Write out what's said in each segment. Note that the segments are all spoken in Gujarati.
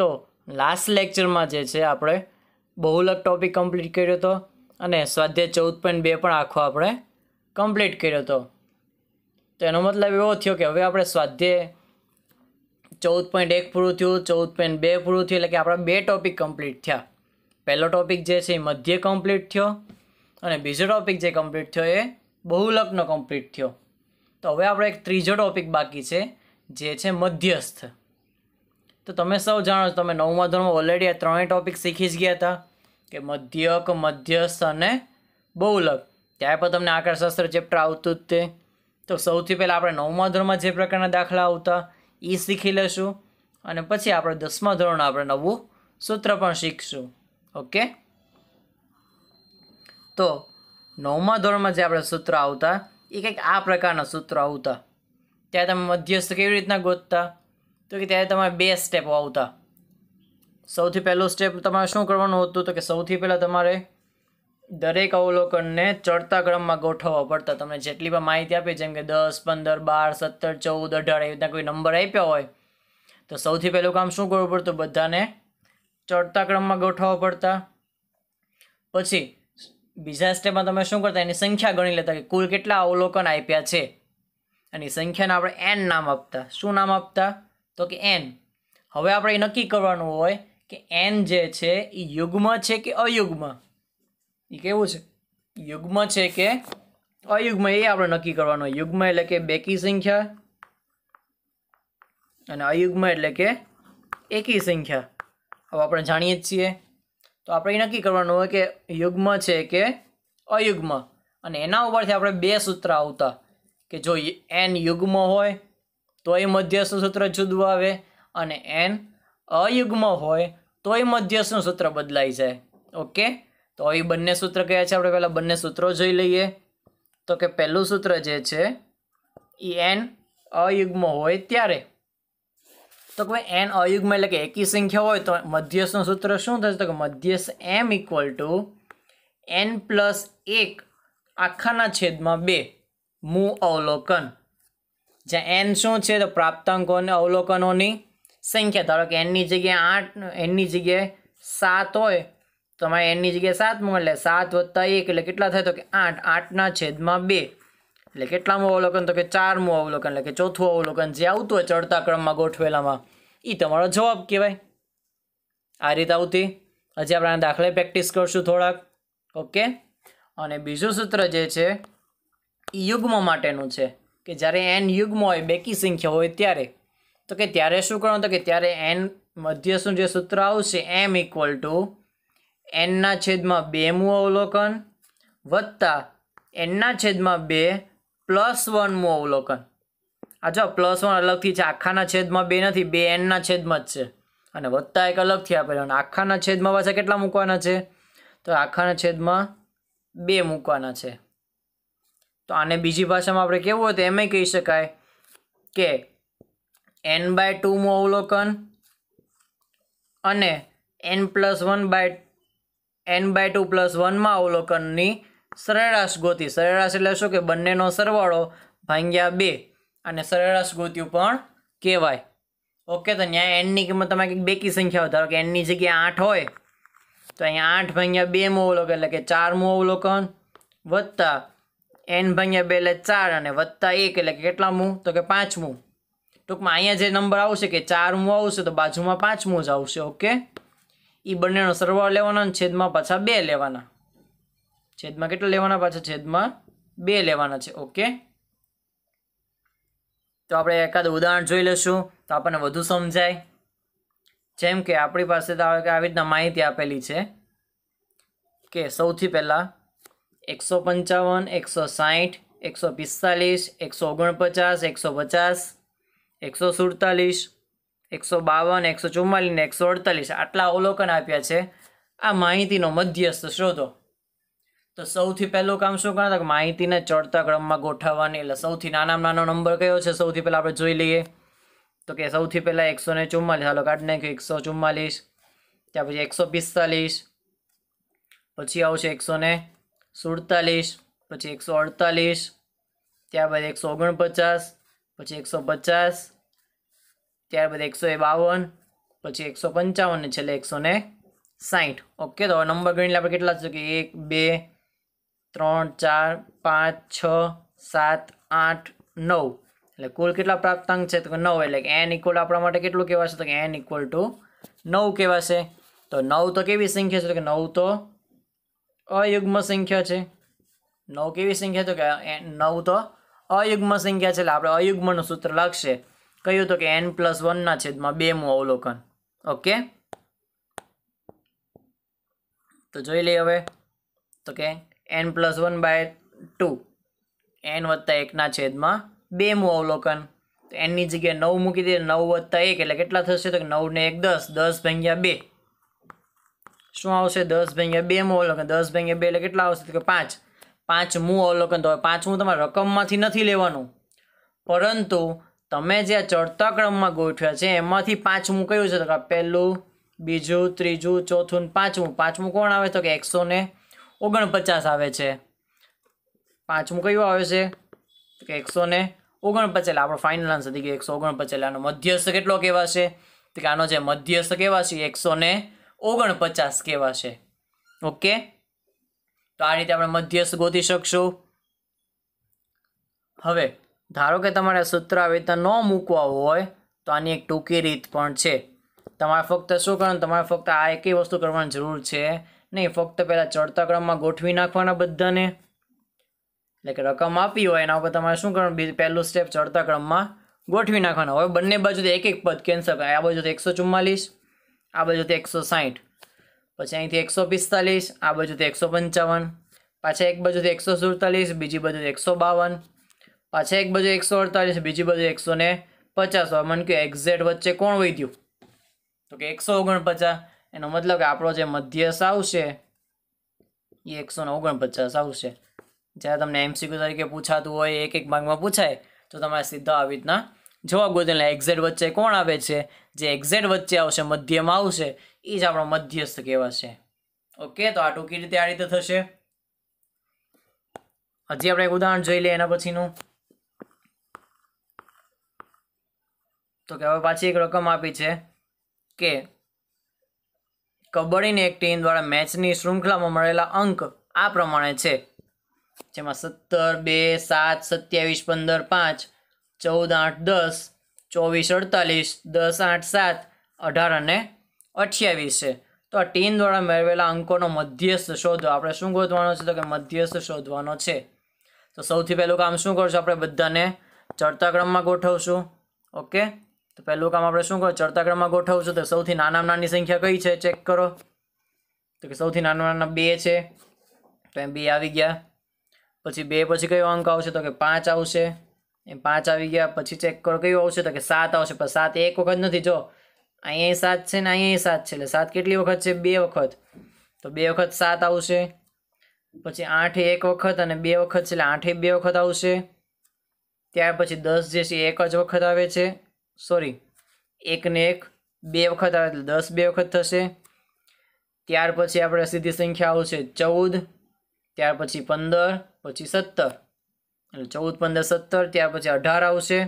તો લાસ્ટ લેક્ચરમાં જે છે આપણે બહુલક ટોપિક કમ્પ્લીટ કર્યો હતો અને સ્વાધ્યાય ચૌદ પોઈન્ટ બે પણ આખો આપણે કમ્પ્લીટ કર્યો હતો તો એનો મતલબ એવો થયો કે હવે આપણે સ્વાધ્યાય ચૌદ પોઈન્ટ એક પૂરું થયું ચૌદ પોઈન્ટ બે પૂરું થયું એટલે કે આપણા બે ટોપિક કમ્પ્લીટ થયા પહેલો ટોપિક જે છે એ મધ્ય કમ્પ્લીટ થયો અને બીજો ટોપિક જે કમ્પ્લીટ થયો એ બહુલકનો કમ્પ્લીટ થયો તો હવે આપણે એક ત્રીજો ટોપિક બાકી છે જે છે મધ્યસ્થ તો તમે સૌ જાણો છો તમે નવમા ધોરણમાં ઓલરેડી આ ત્રણેય ટોપિક શીખી જ ગયા હતા કે મધ્યક મધ્યસ્થ અને બહુલક ત્યારે પણ તમને આંકડાશાસ્ત્ર ચેપ્ટર આવતું જ તે તો સૌથી પહેલાં આપણે નવમા ધોરણમાં જે પ્રકારના દાખલા આવતા એ શીખી લઈશું અને પછી આપણે દસમા ધોરણ આપણે નવું સૂત્ર પણ શીખશું ઓકે તો નવમા ધોરણમાં જે આપણે સૂત્ર આવતા એ કંઈક આ પ્રકારના સૂત્ર આવતા ત્યાં તમે મધ્યસ્થ કેવી રીતના ગોતતા તો કે ત્યારે તમારે બે સ્ટેપો આવતા સૌથી પહેલો સ્ટેપ તમારે શું કરવાનું હતું તો કે સૌથી પહેલાં તમારે દરેક અવલોકનને ચડતા ક્રમમાં ગોઠવવા પડતા તમને જેટલી પણ માહિતી આપી જેમ કે દસ પંદર બાર સત્તર ચૌદ અઢાર એવી રીતના કોઈ નંબર આપ્યા હોય તો સૌથી પહેલું કામ શું કરવું પડતું બધાને ચડતા ક્રમમાં ગોઠવવા પડતા પછી બીજા સ્ટેપમાં તમે શું કરતા એની સંખ્યા ગણી લેતા કે કુલ કેટલા અવલોકન આપ્યા છે એની સંખ્યાને આપણે એન નામ આપતા શું નામ આપતા તો કે એન હવે આપણે એ નક્કી કરવાનું હોય કે એન જે છે એ યુગ્મ છે કે અયુગ્મ એ કેવું છે યુગ્મ છે કે અયુગ્મ એ આપણે નક્કી કરવાનું હોય યુગ્મ એટલે કે બેકી સંખ્યા અને અયુગ્મ એટલે કે એકી સંખ્યા હવે આપણે જાણીએ જ છીએ તો આપણે એ નક્કી કરવાનું હોય કે યુગ્મ છે કે અયુગ્મ અને એના ઉપરથી આપણે બે સૂત્ર આવતા કે જો એન યુગ્મ હોય તોય મધ્યસ્થનું સૂત્ર જુદું આવે અને એન અયુગ્મ હોય તોય મધ્યસ્થનું સૂત્ર બદલાય જાય ઓકે તો એ બંને સૂત્ર કયા છે આપણે પહેલાં બંને સૂત્રો જોઈ લઈએ તો કે પહેલું સૂત્ર જે છે એ એન અયુગ્મ હોય ત્યારે તો કે એન અયુગ્મ એટલે કે એકી સંખ્યા હોય તો મધ્યસ્થનું સૂત્ર શું થશે તો કે મધ્યસ્થ M equal to N plus એક આખાના છેદમાં બે મૂ અવલોકન જ્યાં એન શું છે તો પ્રાપ્તાંકો અવલોકનોની સંખ્યા ધારો કે એનની જગ્યાએ આઠ એનની જગ્યાએ સાત હોય તો તમારે એનની જગ્યાએ સાત મૂકો એટલે સાત વત્તા એક એટલે કેટલા થાય તો કે આઠ આઠના છેદમાં બે એટલે કેટલામું અવલોકન તો કે ચારમું અવલોકન એટલે કે ચોથું અવલોકન જે આવતું હોય ચડતા ક્રમમાં ગોઠવેલામાં એ તમારો જવાબ કહેવાય આ રીત આવતી હજી આપણે દાખલે પ્રેક્ટિસ કરશું થોડાક ઓકે અને બીજું સૂત્ર જે છે એ યુગ્મ માટેનું છે કે જ્યારે એન યુગમાં હોય બેકી સંખ્યા હોય ત્યારે તો કે ત્યારે શું કરવાનું તો કે ત્યારે એન મધ્યસ્થનું જે સૂત્ર આવશે એમ ઇક્વલ ટુ એનના છેદમાં બેમું અવલોકન વત્તા એનના છેદમાં બે પ્લસ વનમું અવલોકન આ જો પ્લસ વન અલગથી છે આખાના છેદમાં બે નથી બે એનના છેદમાં જ છે અને વત્તા એક અલગથી આપેલો અને આખાના છેદમાં પાછા કેટલા મૂકવાના છે તો આખાના છેદમાં બે મૂકવાના છે તો આને બીજી ભાષામાં આપણે કેવું હોય તો એમ કહી શકાય કે એન બાય ટુનું અવલોકન અને N plus one by N by two plus વનમાં અવલોકનની સરેરાશ ગોતી સરેરાશ એટલે શું કે બંનેનો સરવાળો ભાંગ્યા બે અને સરેરાશ ગોત્યું પણ કહેવાય ઓકે તો ત્યાં એનની કિંમત તમારે કંઈક બેકી સંખ્યા હોય ધારો કે એનની જગ્યાએ આઠ હોય તો અહીંયા આઠ ભાંગ્યા બેમું અવલોકન એટલે કે ચારમું અવલોકન વત્તા એન ભાગ્યા બે એટલે ચાર અને વત્તા એક એટલે કેટલા મું તો કે પાંચમું ટૂંકમાં અહીંયા જે નંબર આવશે કે ચારમું આવશે તો બાજુમાં પાંચમું જ આવશે ઓકે એ બંનેનો સરવાળો લેવાનો અને છેદમાં પાછા બે લેવાના છેદમાં કેટલા લેવાના પાછા છેદમાં બે લેવાના છે ઓકે તો આપણે એકાદ ઉદાહરણ જોઈ લઈશું તો આપણને વધુ સમજાય જેમ કે આપણી પાસે તો આવી રીતના માહિતી આપેલી છે કે સૌથી પહેલાં એકસો પંચાવન એકસો સાહીઠ એકસો પિસ્તાલીસ એકસો ઓગણપચાસ એકસો પચાસ એકસો સુડતાલીસ એકસો બાવન એકસો ચુમ્માલીસ એકસો અડતાલીસ આટલા અવલોકન આપ્યા છે આ માહિતીનો મધ્યસ્થ શોધો તો સૌથી પહેલું કામ શું કરતા માહિતીને ચડતા ક્રમમાં ગોઠવવાની એટલે સૌથી નાનામાં નાનો નંબર કયો છે સૌથી પહેલાં આપણે જોઈ લઈએ તો કે સૌથી પહેલાં એકસો ને ચુમ્માલીસ હાલો કાઢ નાખ્યું એકસો ચુમ્માલીસ ત્યાર પછી એકસો પિસ્તાલીસ પછી આવશે એકસો ને સુડતાલીસ પછી એકસો અડતાલીસ ત્યારબાદ એકસો ઓગણપચાસ પછી એકસો પચાસ ત્યારબાદ એકસો એ બાવન પછી એકસો પંચાવન ને છેલ્લે એકસો ને સાહીઠ ઓકે તો નંબર ગણીને આપણે કેટલા છે કે એક બે ત્રણ ચાર પાંચ છ સાત આઠ નવ એટલે કુલ કેટલા પ્રાપ્તાંક છે તો કે નવ એટલે કે એન ઇક્વલ આપણા માટે કેટલું કહેવાશે તો કે એન ઇક્વલ ટુ નવ કહેવાશે તો નવ તો કેવી સંખ્યા છે તો કે નવ તો અયુગ્મ સંખ્યા છે નવ કેવી સંખ્યા તો કે નવ તો અયુગ્મ સંખ્યા છે એટલે આપણે અયુગ્મનું સૂત્ર લખશે કહ્યું તો કે એન પ્લસ વનના છેદમાં બેમું અવલોકન ઓકે તો જોઈ લઈએ હવે તો કે N plus one by two N વત્તા એકના છેદમાં બેમું અવલોકન એનની જગ્યાએ નવ મૂકી દીધી નવ વત્તા એક એટલે કેટલા થશે તો કે નવને એક દસ દસ ભાગ્યા બે શું આવશે દસ ભાગ્યા બે મો અવલોકન દસ ભાગ્યા બે એટલે કેટલા આવશે કે પાંચ પાંચમું અવલોકન તો પાંચમું તમારે રકમમાંથી નથી લેવાનું પરંતુ તમે જે ચડતા ક્રમમાં ગોઠવ્યા છે એમાંથી પાંચમું કયું છે તો કે પહેલું બીજું ત્રીજું ચોથું ને પાંચમું પાંચમું કોણ આવે તો કે એકસો ને ઓગણપચાસ આવે છે પાંચમું કયું આવે છે કે એકસો ને ઓગણપચાસ આપણો ફાઇનલ આન્સર થઈ ગયો એકસો ઓગણપચાસ આનો મધ્યસ્થ કેટલો કહેવાશે તો કે આનો જે મધ્યસ્થ કહેવાશે એકસો ને ઓગણપચાસ કહેવાશે ઓકે તો આ રીતે આપણે મધ્યસ્થ ગોતી શકશું હવે ધારો કે તમારે સૂત્ર આવી રીતે ન મૂકવા હોય તો આની એક ટૂંકી રીત પણ છે તમારે ફક્ત શું કરવાનું તમારે ફક્ત આ એકેય વસ્તુ કરવાની જરૂર છે નહીં ફક્ત પહેલાં ચડતા ક્રમમાં ગોઠવી નાખવાના બધાને એટલે કે રકમ આપી હોય એના ઉપર તમારે શું કરવાનું પહેલું સ્ટેપ ચડતા ક્રમમાં ગોઠવી નાખવાના હવે બંને બાજુ એક એક પદ કેન્સલ આ બાજુ એકસો ચુમ્માલીસ આ બાજુથી એકસો સાહીઠ પછી અહીંથી એકસો પિસ્તાલીસ આ બાજુથી એકસો પંચાવન પાછા એક બાજુથી એકસો સુડતાલીસ બીજી બાજુથી એકસો બાવન પાછા એક બાજુ એકસો અડતાલીસ બીજી બાજુ એકસો ને પચાસ હવે મને કહ્યું એક્ઝેક્ટ વચ્ચે કોણ વધ્યું તો કે એકસો ઓગણપચાસ એનો મતલબ કે આપણો જે મધ્યસ આવશે એ એકસો ને ઓગણપચાસ આવશે જ્યારે તમને એમસીક્યુ તરીકે પૂછાતું હોય એક એક ભાગમાં પૂછાય તો તમારે સીધા આવી રીતના જવા ગોતેલા એક્ઝેટ વચ્ચે કોણ આવે છે જે એક્ઝેટ વચ્ચે આવશે મધ્યમાં આવશે એ જ આપણો મધ્યસ્થ કહેવાશે ઓકે તો આ ટૂંકી રીતે આ રીતે થશે હજી આપણે એક ઉદાહરણ જોઈ લઈએ એના પછીનું તો કે હવે પાછી એક રકમ આપી છે કે કબડ્ડીની એક ટીમ દ્વારા મેચની શૃંખલામાં મળેલા અંક આ પ્રમાણે છે જેમાં સત્તર બે સાત સત્યાવીસ પંદર પાંચ ચૌદ આઠ દસ ચોવીસ અડતાલીસ દસ આઠ સાત અઢાર અને અઠ્યાવીસ છે તો આ ટીન દ્વારા મેળવેલા અંકોનો મધ્યસ્થ શોધો આપણે શું ગોતવાનો છે તો કે મધ્યસ્થ શોધવાનો છે તો સૌથી પહેલું કામ શું કરશું આપણે બધાને ચડતા ક્રમમાં ગોઠવશું ઓકે તો પહેલું કામ આપણે શું કરો ચડતા ક્રમમાં ગોઠવશું તો સૌથી નાનામાં નાની સંખ્યા કઈ છે ચેક કરો તો કે સૌથી નાના નાના બે છે તો એમ બે આવી ગયા પછી બે પછી કયો અંક આવશે તો કે પાંચ આવશે એ પાંચ આવી ગયા પછી ચેક કરો કયું આવશે તો કે સાત આવશે પણ સાત એક વખત નથી જો અહીંયા સાત છે ને અહીંયા સાત છે એટલે સાત કેટલી વખત છે બે વખત તો બે વખત સાત આવશે પછી આઠ એક વખત અને બે વખત છે એટલે આઠે બે વખત આવશે ત્યાર પછી દસ જે છે એક જ વખત આવે છે સોરી એકને એક બે વખત આવે એટલે દસ બે વખત થશે ત્યાર પછી આપણે સીધી સંખ્યા આવશે ચૌદ ત્યાર પછી પંદર પછી સત્તર એટલે ચૌદ પંદર સત્તર ત્યાર પછી અઢાર આવશે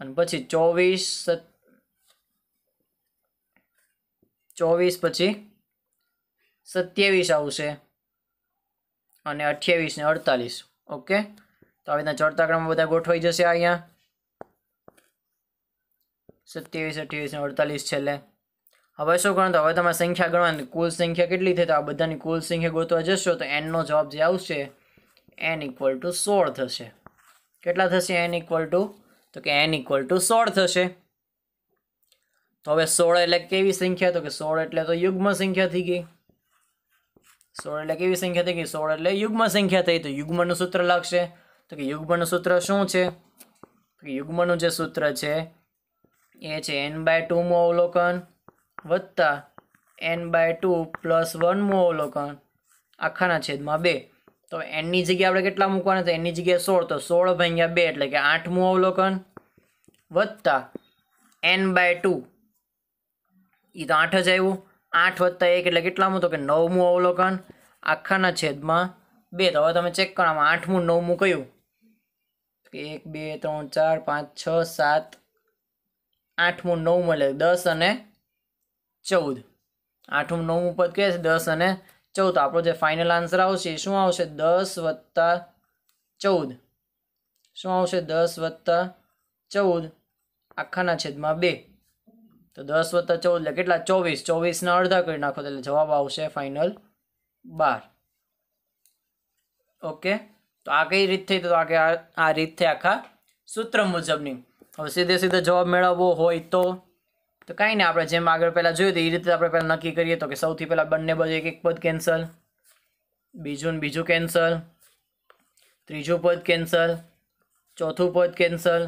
અને પછી ચોવીસ ચોવીસ પછી સત્યાવીસ આવશે અને અઠ્યાવીસ ને અડતાલીસ ઓકે તો આવી રીતના ચડતા ક્રમમાં બધા ગોઠવાઈ જશે અહીંયા સત્યાવીસ અઠ્યાવીસ ને અડતાલીસ છેલ્લે હવે શું તો હવે તમારે સંખ્યા ગણવાની કુલ સંખ્યા કેટલી થઈ તો આ બધાની કુલ સંખ્યા ગોતવા જશો તો એનનો જવાબ જે આવશે એન ઇક્વલ ટુ સોળ થશે કેટલા થશે એન ઇક્વલ ટુ તો કે એન ઇક્વલ ટુ સોળ થશે તો હવે સોળ એટલે કેવી સંખ્યા તો કે સોળ એટલે તો યુગ્મ સંખ્યા થઈ ગઈ સોળ એટલે કેવી સંખ્યા થઈ ગઈ સોળ એટલે યુગ્મ સંખ્યા થઈ તો યુગ્મનું સૂત્ર લાગશે તો કે યુગ્મનું સૂત્ર શું છે તો યુગ્મનું જે સૂત્ર છે એ છે એન બાય ટુમું અવલોકન વત્તા એન બાય ટુ પ્લસ વનમું અવલોકન આખાના છેદમાં બે તો એનની જગ્યાએ આપણે કેટલા મૂકવાના તો એનની જગ્યાએ સોળ તો સોળ ભાગ્યા બે એટલે કે આઠમું અવલોકન વત્તા એન બાય ટુ એ તો આઠ જ આવ્યું આઠ વત્તા એક એટલે કેટલામું તો કે નવમું અવલોકન આખાના છેદમાં બે તો હવે તમે ચેક કરો આમાં આઠમું નવમું કયું એક બે ત્રણ ચાર પાંચ છ સાત આઠમું નવમું એટલે દસ અને ચૌદ આઠમું નવમું પદ કહે છે દસ અને ચૌદ આપણો જે ફાઇનલ આન્સર આવશે શું આવશે દસ વત્તા ચૌદ શું આવશે દસ વત્તા ચૌદ આખાના છેદમાં બે તો દસ વત્તા ચૌદ એટલે કેટલા ચોવીસ ચોવીસના અડધા કરી નાખો એટલે જવાબ આવશે ફાઇનલ બાર ઓકે તો આ કઈ રીત થઈ તો આ આ રીત થઈ આખા સૂત્ર મુજબની હવે સીધે સીધે જવાબ મેળવવો હોય તો તો કાંઈ નહીં આપણે જેમ આગળ પહેલાં જોયું એ રીતે આપણે પહેલાં નક્કી કરીએ તો કે સૌથી પહેલાં બંને પદ એક એક પદ કેન્સલ બીજું ને બીજું કેન્સલ ત્રીજું પદ કેન્સલ ચોથું પદ કેન્સલ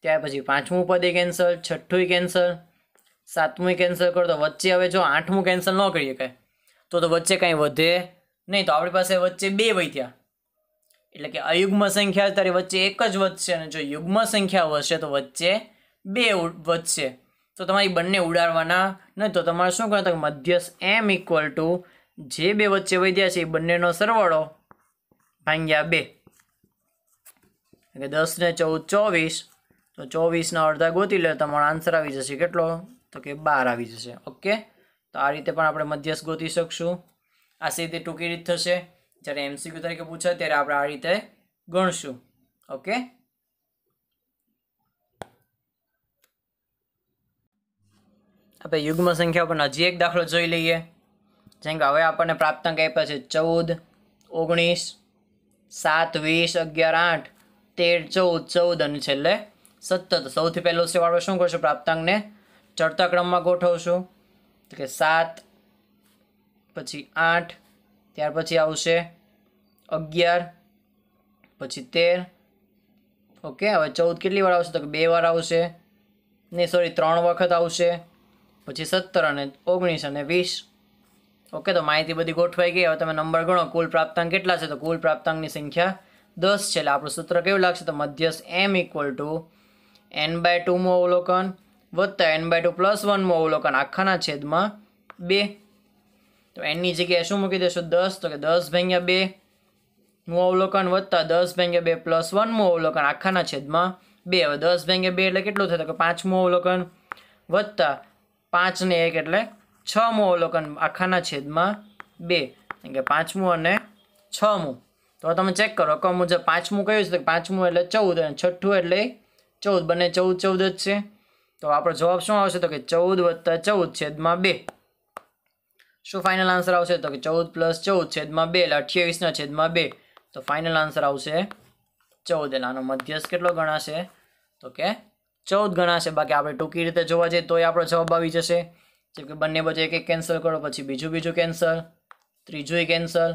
ત્યાર પછી પાંચમું પદ એ કેન્સલ છઠ્ઠું કેન્સલ સાતમું કેન્સલ કરો તો વચ્ચે હવે જો આઠમું કેન્સલ ન કરીએ કાંઈ તો તો વચ્ચે કાંઈ વધે નહીં તો આપણી પાસે વચ્ચે બે વધ્યા એટલે કે અયુગ્મ સંખ્યા તારી વચ્ચે એક જ વધશે અને જો યુગ્મ સંખ્યા વધશે તો વચ્ચે બે વધશે તો તમારી બંને ઉડાડવાના નહીં તો તમારે શું કરવાનું મધ્યસ્થ એમ ઇક્વલ ટુ જે બે વચ્ચે વધ્યા છે એ બંનેનો સરવાળો ભાંગ્યા બે એટલે દસ ને ચૌદ ચોવીસ તો ચોવીસના અડધા ગોતી લે તમારો આન્સર આવી જશે કેટલો તો કે બાર આવી જશે ઓકે તો આ રીતે પણ આપણે મધ્યસ્થ ગોતી શકશું આ સીધી ટૂંકી રીત થશે જ્યારે એમસીક્યુ તરીકે પૂછાય ત્યારે આપણે આ રીતે ગણશું ઓકે આપણે યુગ્મ સંખ્યા પરનો હજી એક દાખલો જોઈ લઈએ જેમ કે હવે આપણને પ્રાપ્તાંક આપ્યા છે ચૌદ ઓગણીસ સાત વીસ અગિયાર આઠ તેર ચૌદ ચૌદ અને છેલ્લે સત્તર સૌથી પહેલો સેવા આપણે શું કરશું પ્રાપ્તાંકને ચડતા ક્રમમાં ગોઠવશું તો કે સાત પછી આઠ ત્યાર પછી આવશે અગિયાર પછી તેર ઓકે હવે ચૌદ કેટલી વાર આવશે તો કે બે વાર આવશે નહીં સોરી ત્રણ વખત આવશે પછી સત્તર અને ઓગણીસ અને વીસ ઓકે તો માહિતી બધી ગોઠવાઈ ગઈ હવે તમે નંબર ગણો કુલ પ્રાપ્તાંક કેટલા છે તો કુલ પ્રાપ્તાંકની સંખ્યા દસ છે એટલે આપણું સૂત્ર કેવું લાગશે તો મધ્યસ્થ M equal to N by ટુમો અવલોકન વત્તા એન બાય ટુ પ્લસ વનમો અવલોકન આખાના છેદમાં બે તો એનની જગ્યાએ શું મૂકી દેશું દસ તો કે દસ ભાગ્યા બે નું અવલોકન વત્તા દસ ભાગ્યા બે પ્લસ વનમો અવલોકન આખાના છેદમાં બે હવે દસ ભાગ્યા બે એટલે કેટલું થયું કે પાંચમું અવલોકન વત્તા પાંચને એક એટલે છમું અવલોકન આખાના છેદમાં બે કેમ કે પાંચમું અને છમું તો તમે ચેક કરો કહો મુજબ પાંચમું કયું છે તો પાંચમું એટલે ચૌદ અને છઠ્ઠું એટલે ચૌદ બંને ચૌદ ચૌદ જ છે તો આપણો જવાબ શું આવશે તો કે ચૌદ વત્તા ચૌદ છેદમાં બે શું ફાઇનલ આન્સર આવશે તો કે ચૌદ પ્લસ ચૌદ છેદમાં બે એટલે અઠ્યાવીસના છેદમાં બે તો ફાઇનલ આન્સર આવશે ચૌદ એટલે આનો મધ્યસ્થ કેટલો ગણાશે તો કે ચૌદ ગણા છે બાકી આપણે ટૂંકી રીતે જોવા જઈએ તોય આપણો જવાબ આવી જશે જેમ કે બંને બાજુ એક એક કેન્સલ કરો પછી બીજું બીજું કેન્સલ ત્રીજું કેન્સલ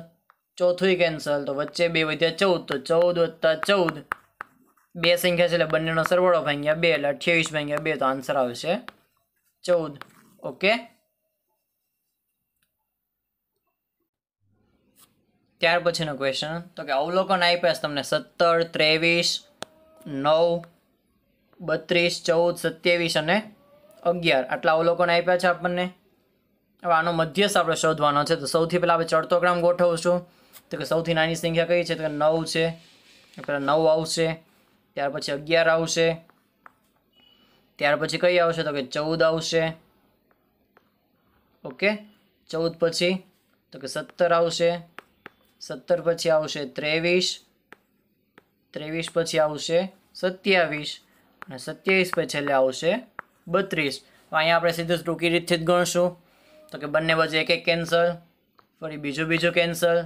ચોથું કેન્સલ તો વચ્ચે બે વધ્યા ચૌદ તો ચૌદ વત્તા ચૌદ બે સંખ્યા છે એટલે બંનેનો સરવાળો ભાંગ્યા બે એટલે અઠ્યાવીસ ભાંગ્યા બે તો આન્સર આવશે ચૌદ ઓકે ત્યાર પછીનો ક્વેશ્ચન તો કે અવલોકન પાસ તમને સત્તર ત્રેવીસ નવ બત્રીસ ચૌદ સત્યાવીસ અને અગિયાર આટલા અવલોકન આપ્યા છે આપણને હવે આનો મધ્યસ્થ આપણે શોધવાનો છે તો સૌથી પહેલાં આપણે ચડતો ગ્રામ ગોઠવશું તો કે સૌથી નાની સંખ્યા કઈ છે તો કે નવ છે પહેલાં નવ આવશે ત્યાર પછી અગિયાર આવશે ત્યાર પછી કઈ આવશે તો કે ચૌદ આવશે ઓકે ચૌદ પછી તો કે સત્તર આવશે સત્તર પછી આવશે ત્રેવીસ ત્રેવીસ પછી આવશે સત્યાવીસ અને સત્યાવીસ પછી છેલ્લે આવશે બત્રીસ તો અહીંયા આપણે સીધું ટૂંકી રીતથી જ ગણશું તો કે બંને વચ્ચે એક એક કેન્સલ ફરી બીજું બીજું કેન્સલ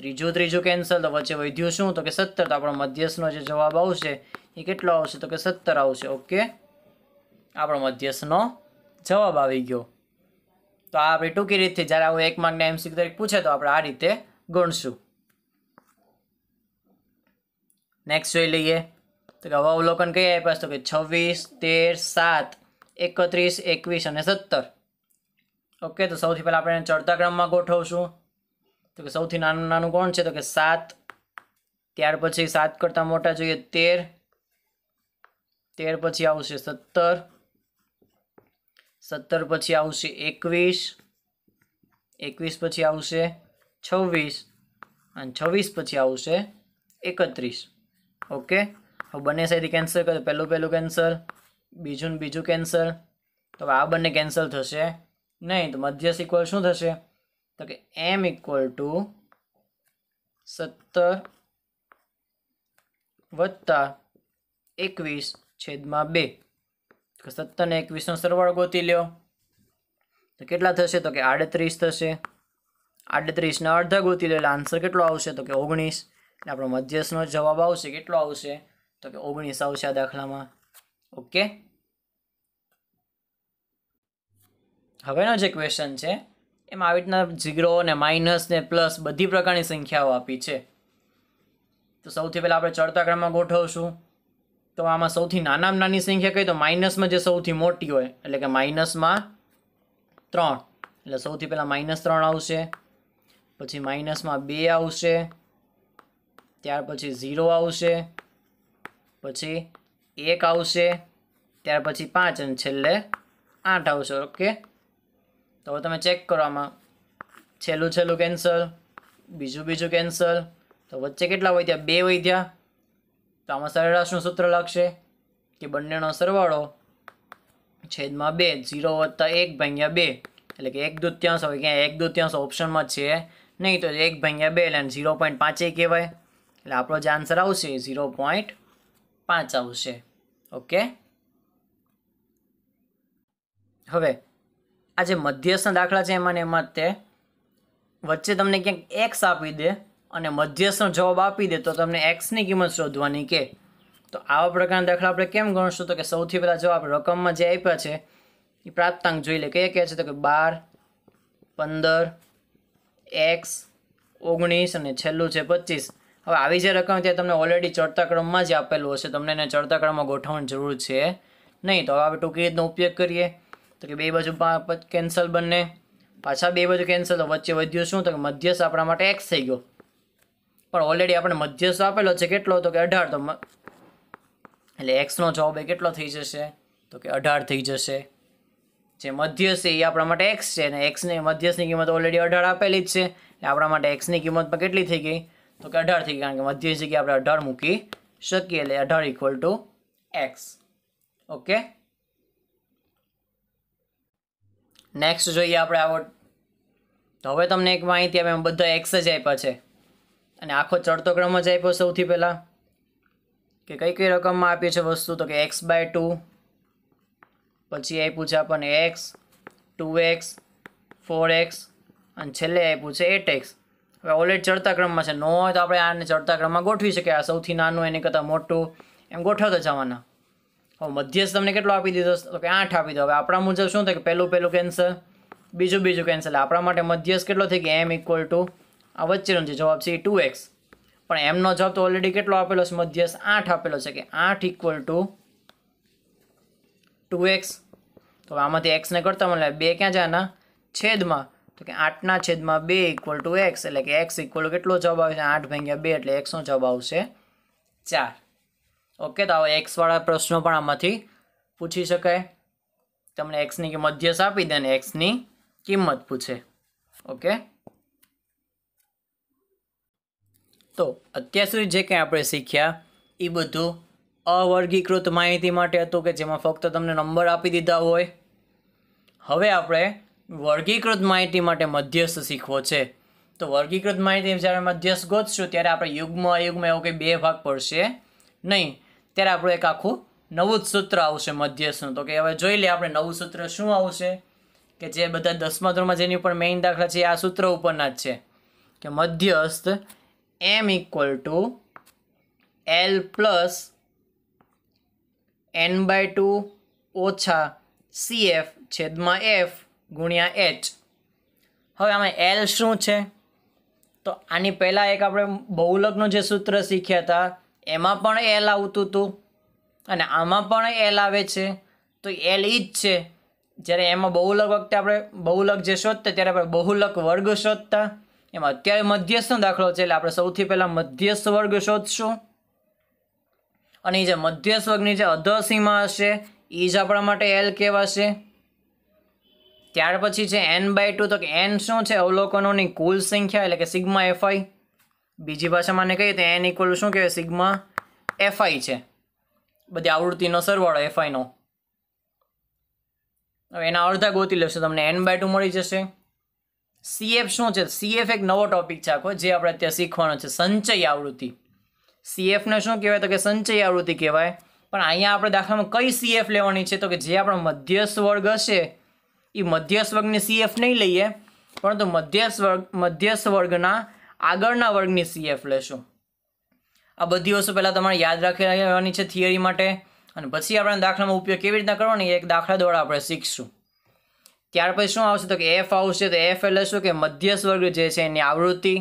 ત્રીજું ત્રીજું કેન્સલ તો વચ્ચે વધ્યું શું તો કે સત્તર તો આપણો મધ્યસ્થનો જે જવાબ આવશે એ કેટલો આવશે તો કે સત્તર આવશે ઓકે આપણો મધ્યસ્થનો જવાબ આવી ગયો તો આ આપણે ટૂંકી રીતથી જ્યારે આવું એક માર્કના એમસીક્યુ તરીકે પૂછે તો આપણે આ રીતે ગણશું નેક્સ્ટ જોઈ લઈએ તો કે હવા અવલોકન કઈ આપ્યા તો કે છવ્વીસ તેર સાત એકત્રીસ એકવીસ અને સત્તર ઓકે તો સૌથી પહેલાં આપણે ચડતા ક્રમમાં ગોઠવશું તો કે સૌથી નાનું નાનું કોણ છે તો કે સાત ત્યાર પછી સાત કરતાં મોટા જોઈએ તેર તેર પછી આવશે સત્તર સત્તર પછી આવશે એકવીસ એકવીસ પછી આવશે છવ્વીસ અને છવ્વીસ પછી આવશે એકત્રીસ ઓકે બંને સાઈડ કેન્સલ કરો પહેલું પહેલું કેન્સલ બીજું ને બીજું કેન્સલ તો આ બંને કેન્સલ થશે નહીં તો મધ્યસ ઇક્વલ શું થશે તો કે એમ ઇક્વલ ટુ સત્તર વત્તા એકવીસ છેદમાં બે તો સત્તર ને એકવીસનો સરવાળો ગોતી લ્યો તો કેટલા થશે તો કે આડત્રીસ થશે આડત્રીસના અડધા ગોતી લે એટલે આન્સર કેટલો આવશે તો કે ઓગણીસ એટલે આપણો મધ્યસનો જવાબ આવશે કેટલો આવશે તો કે ઓગણીસ આવશે આ દાખલામાં ઓકે હવેનો જે ક્વેશ્ચન છે એમાં આવી રીતના જીગરો ને માઇનસ ને પ્લસ બધી પ્રકારની સંખ્યાઓ આપી છે તો સૌથી પહેલાં આપણે ચડતા ક્રમમાં ગોઠવશું તો આમાં સૌથી નાનામાં નાની સંખ્યા કહીએ તો માઇનસમાં જે સૌથી મોટી હોય એટલે કે માઇનસમાં ત્રણ એટલે સૌથી પહેલાં માઇનસ ત્રણ આવશે પછી માઇનસમાં બે આવશે ત્યાર પછી ઝીરો આવશે પછી એક આવશે ત્યાર પછી પાંચ અને છેલ્લે આઠ આવશે ઓકે તો તમે ચેક કરો આમાં છેલ્લું છેલ્લું કેન્સલ બીજું બીજું કેન્સલ તો વચ્ચે કેટલા વધ્યા બે વધ્યા તો આમાં સરેરાશનું સૂત્ર લાગશે કે બંનેનો સરવાળો છેદમાં બે ઝીરો વત્તા એક ભાગ્યા બે એટલે કે એક દૂત્યાંશ હવે ક્યાં એક દૂત્યાંશ ઓપ્શનમાં છે નહીં તો એક ભાગ્યા બે એટલે ઝીરો પોઈન્ટ પાંચે કહેવાય એટલે આપણો જે આન્સર આવશે ઝીરો પોઈન્ટ પાંચ આવશે ઓકે હવે આ જે મધ્યસ્થના દાખલા છે એમાં ને એમાં તે વચ્ચે તમને ક્યાંક એક્સ આપી દે અને મધ્યસ્થનો જવાબ આપી દે તો તમને એક્સની કિંમત શોધવાની કે તો આવા પ્રકારના દાખલા આપણે કેમ ગણશું તો કે સૌથી પહેલાં જો આપણે રકમમાં જે આપ્યા છે એ પ્રાપ્તાંક જોઈ લે કયા કયા છે તો કે બાર પંદર એક્સ ઓગણીસ અને છેલ્લું છે પચીસ હવે આવી જે રકમ છે તમને ઓલરેડી ચડતા ક્રમમાં જ આપેલું હશે તમને એને ચડતા ક્રમમાં ગોઠવવાની જરૂર છે નહીં તો હવે આપણે ટૂંકી રીતનો ઉપયોગ કરીએ તો કે બે બાજુ કેન્સલ બંને પાછા બે બાજુ કેન્સલ તો વચ્ચે વધ્યું શું તો કે મધ્યસ્થ આપણા માટે એક્સ થઈ ગયો પણ ઓલરેડી આપણે મધ્યસ્થ આપેલો છે કેટલો તો કે અઢાર તો એટલે એક્સનો જવાબ એ કેટલો થઈ જશે તો કે અઢાર થઈ જશે જે મધ્યસ્થ એ આપણા માટે એક્સ છે અને એક્સની મધ્યસ્થની કિંમત ઓલરેડી અઢાર આપેલી જ છે એટલે આપણા માટે એક્સની કિંમત પણ કેટલી થઈ ગઈ તો કે અઢાર થઈ કારણ કે મધ્ય જગ્યાએ આપણે અઢાર મૂકી શકીએ એટલે અઢાર equal to X okay next જોઈએ આપણે આવો તો હવે તમને એક માહિતી આપે બધા એક્સ જ આપ્યા છે અને આખો ચડતો ક્રમ જ આપ્યો સૌથી પહેલાં કે કઈ કઈ રકમમાં આપી છે વસ્તુ તો કે એક્સ બાય ટુ પછી આપ્યું છે આપણને X two X four X અને છેલ્લે આપ્યું છે એટ એક્સ હવે ઓલરેડી ચડતા ક્રમમાં છે ન હોય તો આપણે આને ચડતા ક્રમમાં ગોઠવી શકીએ આ સૌથી નાનું એની કરતાં મોટું એમ ગોઠવતા જવાના હવે મધ્યસ્થ તમને કેટલો આપી દીધો તો કે આઠ આપી દો હવે આપણા મુજબ શું થાય કે પહેલું પહેલું કેન્સલ બીજું બીજું કેન્સલ આપણા માટે મધ્યસ્થ કેટલો થઈ કે એમ ઇક્વલ ટુ આ વચ્ચેનો છે જવાબ છે ટુ એક્સ પણ એમનો જવાબ તો ઓલરેડી કેટલો આપેલો છે મધ્યસ્થ આઠ આપેલો છે કે આઠ ઇક્વલ ટુ ટુ એક્સ તો આમાંથી એક્સને કરતા મળે બે ક્યાં જવાના છેદમાં તો કે આઠના છેદમાં બે ઇક્વલ ટુ એક્સ એટલે કે એક્સ ઇક્વલ કેટલો જવાબ આવે છે આઠ ભાગ્યા બે એટલે એક્સનો જવાબ આવશે ચાર ઓકે તો હવે એક્સવાળા પ્રશ્નો પણ આમાંથી પૂછી શકાય તમને એક્સની કે જે આપી દે ને એક્સની કિંમત પૂછે ઓકે તો અત્યાર સુધી જે કંઈ આપણે શીખ્યા એ બધું અવર્ગીકૃત માહિતી માટે હતું કે જેમાં ફક્ત તમને નંબર આપી દીધા હોય હવે આપણે વર્ગીકૃત માહિતી માટે મધ્યસ્થ શીખવો છે તો વર્ગીકૃત માહિતી જ્યારે મધ્યસ્થ ગોતશું ત્યારે આપણે યુગ્મ અયુગ્મ એવો કંઈ બે ભાગ પડશે નહીં ત્યારે આપણું એક આખું નવું જ સૂત્ર આવશે મધ્યસ્થનું તો કે હવે જોઈ લઈએ આપણે નવું સૂત્ર શું આવશે કે જે બધા દસમા ધોરણમાં જેની ઉપર મેઇન દાખલા છે આ સૂત્ર ઉપરના જ છે કે મધ્યસ્થ M equal to L plus N by two ઓછા સી એફ છેદમાં એફ ગુણ્યા એચ હવે આમાં એલ શું છે તો આની પહેલાં એક આપણે બહુલકનું જે સૂત્ર શીખ્યા હતા એમાં પણ એલ આવતું હતું અને આમાં પણ એલ આવે છે તો એલ ઈ જ છે જ્યારે એમાં બહુલક વખતે આપણે બહુલક જે શોધતા ત્યારે આપણે બહુલક વર્ગ શોધતા એમાં અત્યારે મધ્યસ્થનો દાખલો છે એટલે આપણે સૌથી પહેલાં મધ્યસ્થ વર્ગ શોધશું અને એ જે મધ્યસ્થ વર્ગની જે અધસીમા હશે એ જ આપણા માટે એલ કહેવાશે ત્યાર પછી છે એન બાય ટુ તો કે એન શું છે અવલોકનોની કુલ સંખ્યા એટલે કે સિગ્મા એફઆઈ બીજી ભાષામાં મને કહીએ તો એન ઇક્વલ શું કહેવાય સિગ્મા એફઆઈ છે બધી આવૃત્તિનો સરવાળો એફઆઈનો હવે એના અડધા ગોતી લેશો તમને એન બાય ટુ મળી જશે સીએફ શું છે સીએફ એક નવો ટોપિક છે આખો જે આપણે અત્યારે શીખવાનો છે સંચય આવૃત્તિ સીએફને શું કહેવાય તો કે સંચય આવૃત્તિ કહેવાય પણ અહીંયા આપણે દાખલામાં કઈ સીએફ લેવાની છે તો કે જે આપણો મધ્યસ્થ વર્ગ હશે એ મધ્યસ્થ વર્ગની સીએફ નહીં લઈએ પરંતુ મધ્યસ્થ વર્ગ મધ્યસ્થ વર્ગના આગળના વર્ગની સીએફ લેશું આ બધી વસ્તુ પહેલાં તમારે યાદ રાખી રહેવાની છે થિયરી માટે અને પછી આપણે દાખલામાં ઉપયોગ કેવી રીતના કરવાની એક દાખલા દ્વારા આપણે શીખશું ત્યાર પછી શું આવશે તો કે એફ આવશે તો એફ એટલે શું કે મધ્યસ્થ વર્ગ જે છે એની આવૃત્તિ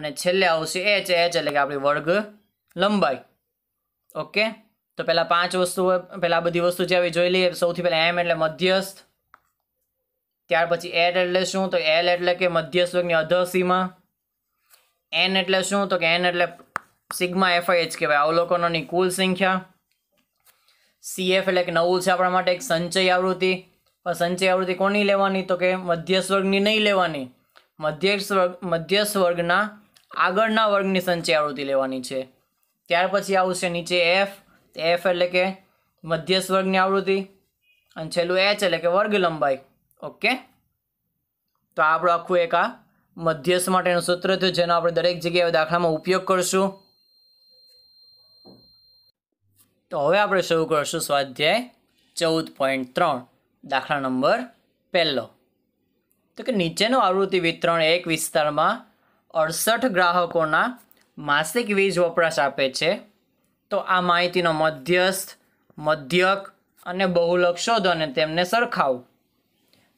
અને છેલ્લે આવશે એચ એચ એટલે કે આપણી વર્ગ લંબાઈ ઓકે તો પહેલાં પાંચ વસ્તુ પહેલાં બધી વસ્તુ જે આવી જોઈ લઈએ સૌથી પહેલાં એમ એટલે મધ્યસ્થ ત્યાર પછી એલ એટલે શું તો એલ એટલે કે મધ્યસ્વકની અધસીમા એન એટલે શું તો કે એન એટલે સિગ્મા એફઆઈએચ કહેવાય અવલોકનોની કુલ સંખ્યા સીએફ એટલે કે નવું છે આપણા માટે એક સંચય આવૃત્તિ પણ સંચય આવૃત્તિ કોની લેવાની તો કે મધ્યસ્વર્ગની નહીં લેવાની મધ્ય સ્વર્ગ મધ્ય સ્વર્ગના આગળના વર્ગની સંચય આવૃત્તિ લેવાની છે ત્યાર પછી આવશે નીચે એફ એફ એટલે કે મધ્યસ્વર્ગની આવૃત્તિ અને છેલ્લું એચ એટલે કે વર્ગ લંબાઈ ઓકે તો આપણું આખું એક આ મધ્યસ્થ માટેનું સૂત્ર થયું જેનો આપણે દરેક જગ્યાએ દાખલામાં ઉપયોગ કરશું તો હવે આપણે શરૂ કરશું સ્વાધ્યાય ચૌદ પોઈન્ટ ત્રણ દાખલા નંબર પહેલો તો કે નીચેનું આવૃત્તિ વિતરણ એક વિસ્તારમાં અડસઠ ગ્રાહકોના માસિક વીજ વપરાશ આપે છે તો આ માહિતીનો મધ્યસ્થ મધ્યક અને બહુલક શોધો અને તેમને સરખાવું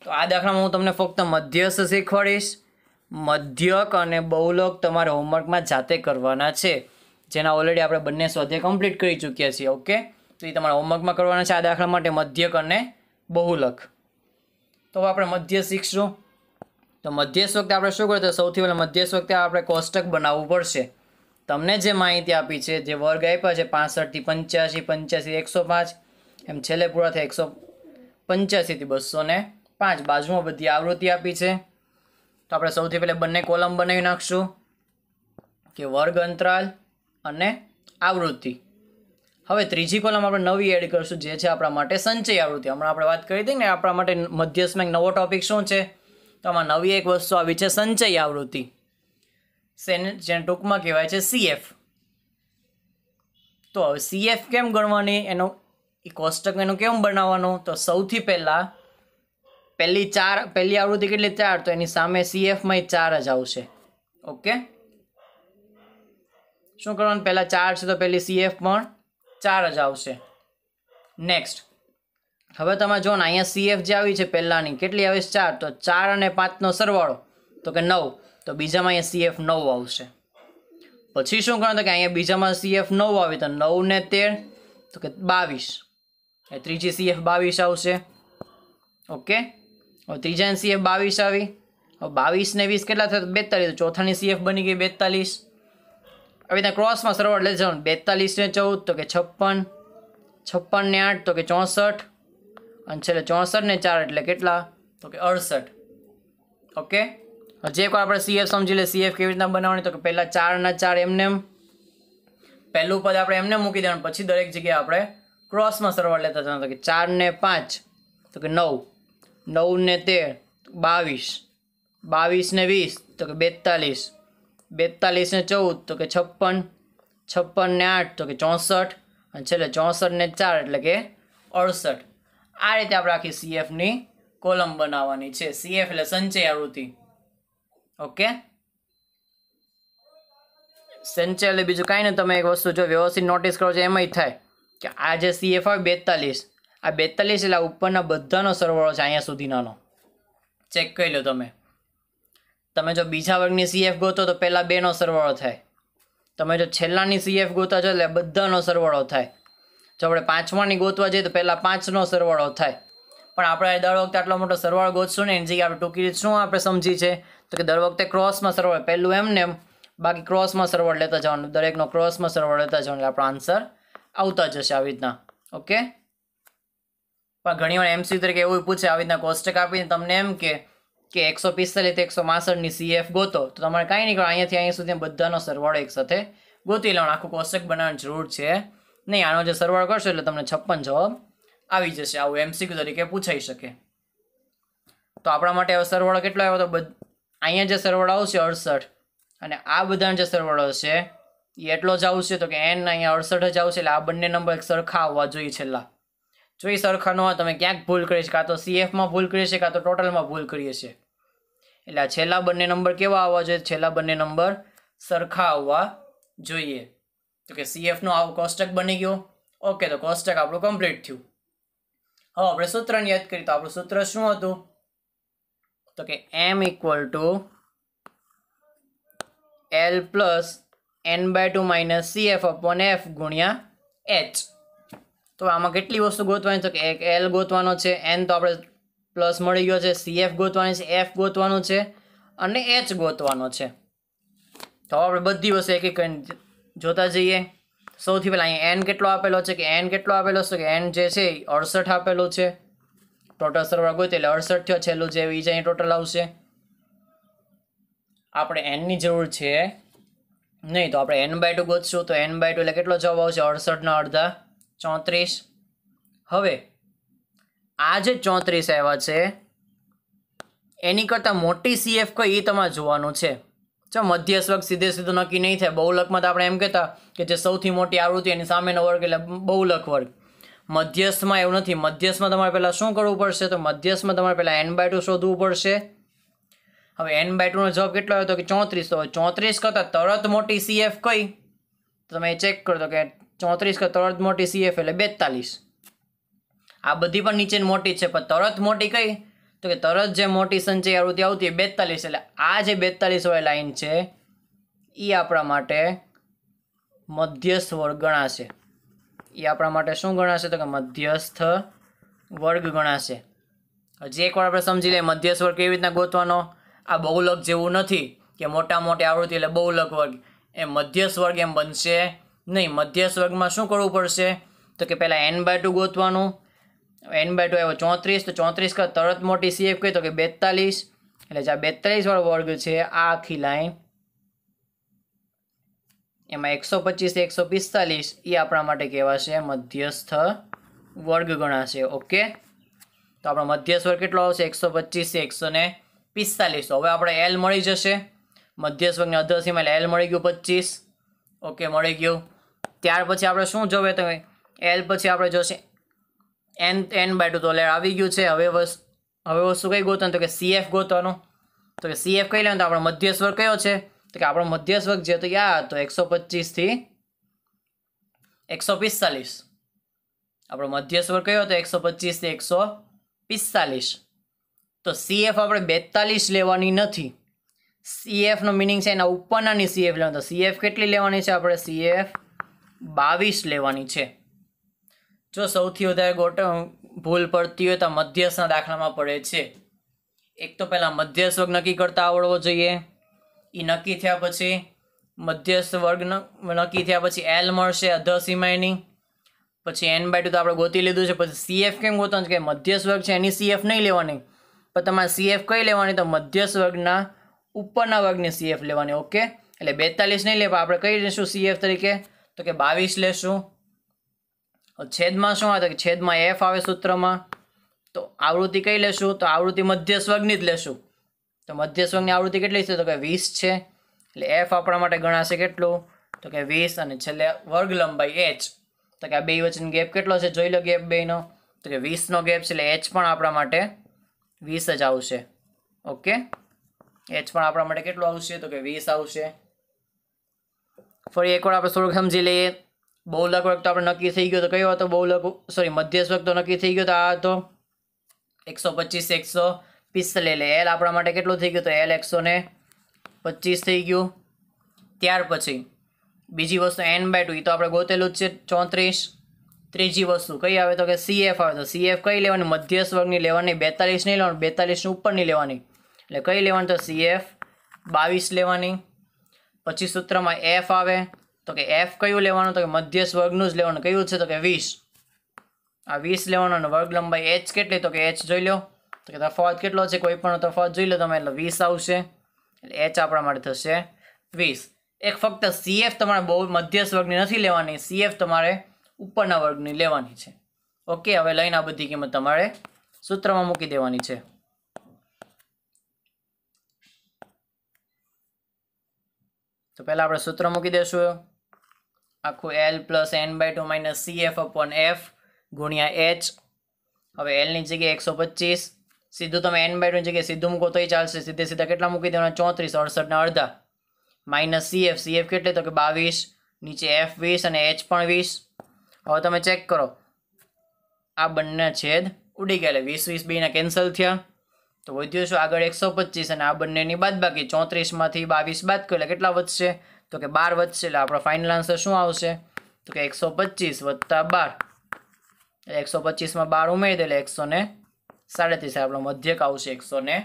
તો આ દાખલામાં હું તમને ફક્ત મધ્યસ્થ શીખવાડીશ મધ્યક અને બહુલક તમારે હોમવર્કમાં જાતે કરવાના છે જેના ઓલરેડી આપણે બંને સ્વાધ્યાય કમ્પ્લીટ કરી ચૂક્યા છીએ ઓકે તો એ તમારા હોમવર્કમાં કરવાના છે આ દાખલા માટે મધ્યક અને બહુલક તો આપણે મધ્ય શીખશું તો મધ્યસ્થ વખતે આપણે શું કરતા સૌથી પહેલાં મધ્યસ્થ વખતે આપણે કોષ્ટક બનાવવું પડશે તમને જે માહિતી આપી છે જે વર્ગ આપ્યા છે પાસઠથી પંચ્યાસી પંચ્યાસી એકસો પાંચ એમ છેલ્લે પૂરા થયા એકસો પંચ્યાસીથી બસો ને પાંચ બાજુમાં બધી આવૃત્તિ આપી છે તો આપણે સૌથી પહેલાં બંને કોલમ બનાવી નાખશું કે વર્ગ અંતરાલ અને આવૃત્તિ હવે ત્રીજી કોલમ આપણે નવી એડ કરીશું જે છે આપણા માટે સંચય આવૃત્તિ હમણાં આપણે વાત કરી હતી ને આપણા માટે મધ્યસ્થમાં એક નવો ટોપિક શું છે તો આમાં નવી એક વસ્તુ આવી છે સંચય આવૃત્તિ જેને જેને ટૂંકમાં કહેવાય છે સીએફ તો હવે સીએફ કેમ ગણવાની એનો એ કોષ્ટક એનું કેમ બનાવવાનું તો સૌથી પહેલાં પહેલી ચાર પહેલી આવૃત્તિ કેટલી ચાર તો એની સામે સીએફમાં ચાર જ આવશે ઓકે શું કરવાનું પહેલાં ચાર છે તો પહેલી સીએફ પણ ચાર જ આવશે નેક્સ્ટ હવે તમે જો ને અહીંયા સીએફ જે આવી છે પહેલાંની કેટલી આવી છે ચાર તો ચાર અને પાંચનો સરવાળો તો કે નવ તો બીજામાં અહીંયા સીએફ નવ આવશે પછી શું કરવાનું તો કે અહીંયા બીજામાં સીએફ નવ આવે તો નવ ને તેર તો કે બાવીસ એ ત્રીજી સીએફ બાવીસ આવશે ઓકે ત્રીજાની સીએફ બાવીસ આવી બાવીસને વીસ કેટલા થયા બેતાલીસ ચોથાની સીએફ બની ગઈ બેતાલીસ આવી રીતના ક્રોસમાં સરવાળ લઈ જવાનું બેતાલીસને ચૌદ તો કે છપ્પન છપ્પનને આઠ તો કે ચોસઠ અને છેલ્લે ચોસઠ ને ચાર એટલે કેટલા તો કે અડસઠ ઓકે હજી એકવાર આપણે સીએફ સમજી લે સીએફ કેવી રીતના બનાવવાની તો કે પહેલાં ચારના ચાર એમને એમ પહેલું પદ આપણે એમને મૂકી દેવાનું પછી દરેક જગ્યાએ આપણે ક્રોસમાં સરવાળ લેતા જવાનું તો કે ચારને પાંચ તો કે નવ નવ ને તેર બાવીસ બાવીસ ને વીસ તો કે બેતાલીસ બેતાલીસ ને ચૌદ તો કે છપ્પન છપ્પન ને આઠ તો કે ચોસઠ અને છેલ્લે ચોસઠ ને ચાર એટલે કે અડસઠ આ રીતે આપણે આખી સીએફની કોલમ બનાવવાની છે સીએફ એટલે સંચય આવૃત્તિ ઓકે સંચય એટલે બીજું કાંઈ નહીં તમે એક વસ્તુ જો વ્યવસ્થિત નોટિસ કરો છો એમાં થાય કે આ જે સીએફ હોય બેતાલીસ આ બેતાલીસ એટલે ઉપરના બધાનો સરવાળો છે અહીંયા સુધીનાનો ચેક કરી લો તમે તમે જો બીજા વર્ગની સીએફ ગોતો તો પહેલાં બેનો સરવાળો થાય તમે જો છેલ્લાની સીએફ ગોતા છો એટલે બધાનો સરવાળો થાય જો આપણે પાંચમાની ગોતવા જઈએ તો પહેલાં પાંચનો સરવાળો થાય પણ આપણે દર વખતે આટલો મોટો સરવાળો ગોતશું ને એની જગ્યાએ આપણે ટૂંકી રીત શું આપણે સમજી છે તો કે દર વખતે ક્રોસમાં સરવાળો પહેલું એમ ને એમ બાકી ક્રોસમાં સરવાળો લેતા જવાનું દરેકનો ક્રોસમાં સરવાળો લેતા જવાનું એટલે આપણો આન્સર આવતા જશે આવી રીતના ઓકે પણ ઘણીવાર એમસી તરીકે એવું પૂછે આવી રીતના કોષ્ટક આપીને તમને એમ કે કે એકસો પિસ્તાલીસ એકસો માસઠની સીએફ ગોતો તો તમારે કાંઈ નહીં કરો અહીંયાથી અહીંયા સુધી બધાનો સરવાળો સાથે ગોતી લેવાનો આખું કોષ્ટક બનાવવાની જરૂર છે નહીં આનો જે સરવાળો કરશો એટલે તમને છપ્પન જવાબ આવી જશે આવું એમસીક્યુ તરીકે પૂછાઈ શકે તો આપણા માટે હવે સરવાળો કેટલો આવ્યો તો અહીંયા જે સરવાળો આવશે અડસઠ અને આ બધાનો જે સરવાળો છે એ એટલો જ આવશે તો કે એન અહીંયા અડસઠ જ આવશે એટલે આ બંને નંબર એક સરખા આવવા જોઈએ છેલ્લા જોઈ સરખા ન હોય તમે ક્યાંક ભૂલ કરી છે કાં તો સીએફમાં ભૂલ કરીએ છે કાં તો ટોટલમાં ભૂલ કરીએ છીએ એટલે આ છેલ્લા બંને નંબર કેવા આવવા જોઈએ છેલ્લા બંને નંબર સરખા આવવા જોઈએ તો કે સીએફનો આવો કોષ્ટક બની ગયો ઓકે તો કોષ્ટક આપણું કમ્પ્લીટ થયું હવે આપણે સૂત્રને યાદ કરીએ તો આપણું સૂત્ર શું હતું તો કે M equal to L plus N by two minus CF upon F ગુણ્યા એચ તો આમાં કેટલી વસ્તુ ગોતવાની તો કે એક એલ ગોતવાનો છે એન તો આપણે પ્લસ મળી ગયો છે સીએફ ગોતવાની છે એફ ગોતવાનો છે અને એચ ગોતવાનો છે તો આપણે બધી વસ્તુ એક એક જોતા જઈએ સૌથી પહેલાં અહીંયા એન કેટલો આપેલો છે કે એન કેટલો આપેલો છે કે એન જે છે એ અડસઠ આપેલું છે ટોટલ સરવાળો ગોતી એટલે અડસઠ થયો છેલ્લું જે વીજ અહીં ટોટલ આવશે આપણે એનની જરૂર છે નહીં તો આપણે એન બાય ટુ ગોતશું તો એન બાય ટુ એટલે કેટલો જવાબ આવશે અડસઠના અડધા ચોત્રીસ હવે આ જે ચોત્રીસ આવ્યા છે એની કરતાં મોટી સીએફ કઈ એ તમારે જોવાનું છે જો મધ્યસ્થ સીધે સીધો નક્કી નહીં થાય બહુલકમાં તો આપણે એમ કહેતા કે જે સૌથી મોટી આવૃત્તિ એની સામેનો વર્ગ એટલે બહુલક વર્ગ મધ્યસ્થમાં એવું નથી મધ્યસ્થમાં તમારે પહેલાં શું કરવું પડશે તો મધ્યસ્થમાં તમારે પહેલાં એન બાય ટુ શોધવું પડશે હવે એન બાય ટુનો જવાબ કેટલો આવ્યો તો કે ચોત્રીસ તો ચોત્રીસ કરતાં તરત મોટી સીએફ કઈ તમે ચેક કરો કે ચોત્રીસ કે તરત મોટી સીએફ એટલે બેતાલીસ આ બધી પણ નીચે મોટી છે પણ તરત મોટી કઈ તો કે તરત જે મોટી સંચય આવૃત્તિ આવતી એ બેતાલીસ એટલે આ જે બેતાલીસ વાળી લાઈન છે એ આપણા માટે મધ્યસ્થ વર્ગ ગણાશે એ આપણા માટે શું ગણાશે તો કે મધ્યસ્થ વર્ગ ગણાશે હજી એકવાર આપણે સમજી લઈએ મધ્યસ્થ વર્ગ કેવી રીતના ગોતવાનો આ બહુલક જેવું નથી કે મોટા મોટી આવૃત્તિ એટલે બહુલક વર્ગ એ મધ્યસ્થ વર્ગ એમ બનશે નહીં મધ્યસ્થ વર્ગમાં શું કરવું પડશે તો કે પહેલાં એન બાય ટુ ગોતવાનું એન બાય ટુ આવ્યો ચોત્રીસ તો ચોત્રીસ કા તરત મોટી સીએફ કહી તો કે બેતાલીસ એટલે જે આ બેતાલીસવાળો વર્ગ છે આ આખી લાઈન એમાં એકસો પચીસ એકસો પિસ્તાલીસ એ આપણા માટે કહેવાશે મધ્યસ્થ વર્ગ ગણાશે ઓકે તો આપણો મધ્યસ્થ વર્ગ કેટલો આવશે એકસો પચીસથી એકસો ને પિસ્તાલીસ હવે આપણે એલ મળી જશે મધ્યસ્થ વર્ગને અધ્યસીમાં એલ મળી ગયું પચીસ ઓકે મળી ગયું ત્યાર પછી આપણે શું જોવે તો એલ પછી આપણે જોશે એન એન બાય ટુ તો લેર આવી ગયું છે હવે વસ્તુ હવે વસ્તુ કઈ ગોતવાનું તો કે સીએફ ગોતવાનું તો કે સીએફ કઈ લેવાનું તો આપણો મધ્યસ્થ વર્ગ કયો છે તો કે આપણો મધ્યસ્થ વર્ગ જે તો યા તો એકસો પચીસથી એકસો પિસ્તાલીસ આપણો મધ્યસ્થ વર્ગ કયો હતો એકસો પચીસથી એકસો પિસ્તાલીસ તો સીએફ આપણે બેતાલીસ લેવાની નથી સીએફનો મિનિંગ છે એના ઉપરનાની સીએફ લેવાનું તો સીએફ કેટલી લેવાની છે આપણે સીએફ બાવીસ લેવાની છે જો સૌથી વધારે ગોટ ભૂલ પડતી હોય તો મધ્યસ્થના દાખલામાં પડે છે એક તો પહેલાં મધ્યસ્થ વર્ગ નક્કી કરતા આવડવો જોઈએ એ નક્કી થયા પછી મધ્યસ્થ વર્ગ નક્કી થયા પછી એલ મળશે અધસીમાયની પછી એન બાય ટુ તો આપણે ગોતી લીધું છે પછી સીએફ કેમ ગોતો છે કે મધ્યસ્થ વર્ગ છે એની સીએફ નહીં લેવાની પણ તમારે સીએફ કઈ લેવાની તો મધ્યસ્થ વર્ગના ઉપરના વર્ગની સીએફ લેવાની ઓકે એટલે બેતાલીસ નહીં લેવા આપણે કઈ લઈશું સીએફ તરીકે તો કે બાવીસ લેશું છેદમાં શું આવે તો કે છેદમાં એફ આવે સૂત્રમાં તો આવૃત્તિ કઈ લેશું તો આવૃત્તિ મધ્ય સ્વર્ગની જ લેશું તો મધ્ય સ્વર્ગની આવૃત્તિ કેટલી છે તો કે વીસ છે એટલે એફ આપણા માટે ગણાશે કેટલું તો કે વીસ અને છેલ્લે વર્ગ લંબાઈ એચ તો કે આ બે વચ્ચેનો ગેપ કેટલો છે જોઈ લો ગેપ બેનો તો કે વીસનો ગેપ છે એટલે એચ પણ આપણા માટે વીસ જ આવશે ઓકે એચ પણ આપણા માટે કેટલું આવશે તો કે વીસ આવશે ફરી એકવાર આપણે થોડુંક સમજી લઈએ બહુ બહુલક વખત આપણે નક્કી થઈ ગયો તો કયો હતો બહુ બહુલક સોરી મધ્યસ્થ વખત નક્કી થઈ ગયો તો આ હતો એકસો પચીસ એકસો પિસ્તાલીસ લે એલ આપણા માટે કેટલું થઈ ગયું તો એલ એકસો ને પચીસ થઈ ગયું ત્યાર પછી બીજી વસ્તુ એન બાય ટુ એ તો આપણે ગોતેલું જ છે ચોત્રીસ ત્રીજી વસ્તુ કઈ આવે તો કે સીએફ આવે તો સીએફ કઈ લેવાની મધ્યસ્થ વર્ગની લેવાની બેતાલીસ નહીં લેવાની બેતાલીસની ઉપરની લેવાની એટલે કઈ લેવાની તો સીએફ બાવીસ લેવાની પછી સૂત્રમાં એફ આવે તો કે એફ કયું લેવાનું તો કે મધ્યસ્થ વર્ગનું જ લેવાનું કયું છે તો કે વીસ આ વીસ લેવાનો અને વર્ગ લંબાઈ એચ કેટલી તો કે એચ જોઈ લો તો કે તફાવત કેટલો છે કોઈ પણ તફાવત જોઈ લો તમે એટલે વીસ આવશે એટલે એચ આપણા માટે થશે વીસ એક ફક્ત સીએફ તમારે બહુ મધ્યસ્થ વર્ગની નથી લેવાની સીએફ તમારે ઉપરના વર્ગની લેવાની છે ઓકે હવે લઈને આ બધી કિંમત તમારે સૂત્રમાં મૂકી દેવાની છે તો પહેલાં આપણે સૂત્ર મૂકી દેશું આખું L plus N by two minus C F upon F ગુણ્યા એચ હવે એલની જગ્યાએ એકસો પચીસ સીધું તમે એન બાય ટુની જગ્યાએ સીધું મૂકો તોય ચાલશે સીધે સીધા કેટલા મૂકી દેવાના ચોત્રીસ અડસઠના અડધા minus C F C F કેટલી તો કે બાવીસ નીચે એફ વીસ અને એચ પણ વીસ હવે તમે ચેક કરો આ બંને છેદ ઉડી ગયા વીસ વીસ બીના કેન્સલ થયા તો વધ્યો છું આગળ એકસો પચીસ અને આ બંનેની બાદ બાકી ચોત્રીસમાંથી બાવીસ બાદ કરો એટલે કેટલા વધશે તો કે બાર વધશે એટલે આપણો ફાઇનલ આન્સર શું આવશે તો કે એકસો પચીસ વધતા બાર એકસો પચીસમાં બાર ઉમેરી દે એટલે એકસો ને સાડત્રીસ આપણો મધ્યક આવશે એકસો ને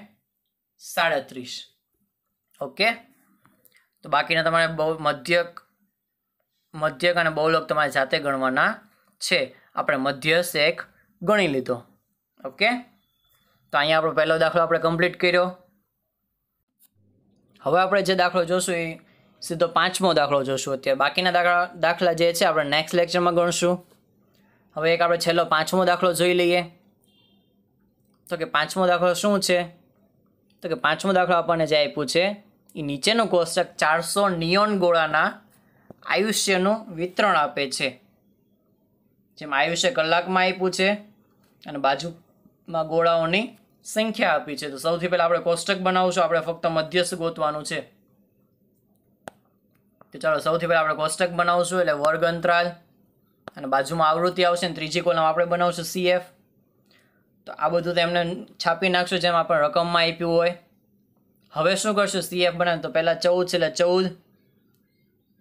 સાડત્રીસ ઓકે તો બાકીના તમારે બહુ મધ્યક મધ્યક અને બહુલક તમારે જાતે ગણવાના છે આપણે મધ્ય શેખ ગણી લીધો ઓકે તો અહીંયા આપણો પહેલો દાખલો આપણે કમ્પ્લીટ કર્યો હવે આપણે જે દાખલો જોશું એ સીધો પાંચમો દાખલો જોશું અત્યારે બાકીના દાખલા દાખલા જે છે આપણે નેક્સ્ટ લેક્ચરમાં ગણશું હવે એક આપણે છેલ્લો પાંચમો દાખલો જોઈ લઈએ તો કે પાંચમો દાખલો શું છે તો કે પાંચમો દાખલો આપણને જે આપ્યું છે એ નીચેનો કોષ્ટક ચારસો નિયોન ગોળાના આયુષ્યનું વિતરણ આપે છે જેમાં આયુષ્ય કલાકમાં આપ્યું છે અને બાજુ માં ગોળાઓની સંખ્યા આપી છે તો સૌથી પહેલાં આપણે કોષ્ટક બનાવશું આપણે ફક્ત મધ્યસ્થ ગોતવાનું છે તો ચાલો સૌથી પહેલાં આપણે કોષ્ટક બનાવશું એટલે વર્ગ અંતરાલ અને બાજુમાં આવૃત્તિ આવશે ને ત્રીજી કોલમ આપણે બનાવશું સીએફ તો આ બધું તેમને છાપી નાખશું જેમ આપણે રકમમાં આપ્યું હોય હવે શું કરશું સીએફ બનાવ તો પહેલાં ચૌદ છે એટલે ચૌદ